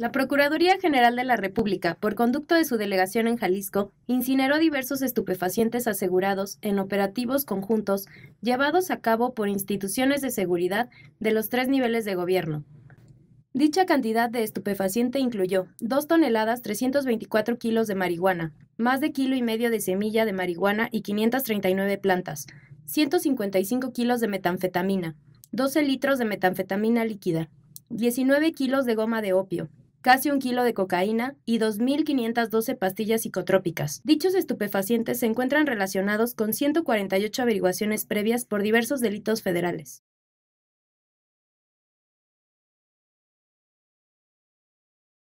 La Procuraduría General de la República, por conducto de su delegación en Jalisco, incineró diversos estupefacientes asegurados en operativos conjuntos llevados a cabo por instituciones de seguridad de los tres niveles de gobierno. Dicha cantidad de estupefaciente incluyó 2 toneladas 324 kilos de marihuana, más de kilo y medio de semilla de marihuana y 539 plantas, 155 kilos de metanfetamina, 12 litros de metanfetamina líquida, 19 kilos de goma de opio, casi un kilo de cocaína y 2.512 pastillas psicotrópicas. Dichos estupefacientes se encuentran relacionados con 148 averiguaciones previas por diversos delitos federales.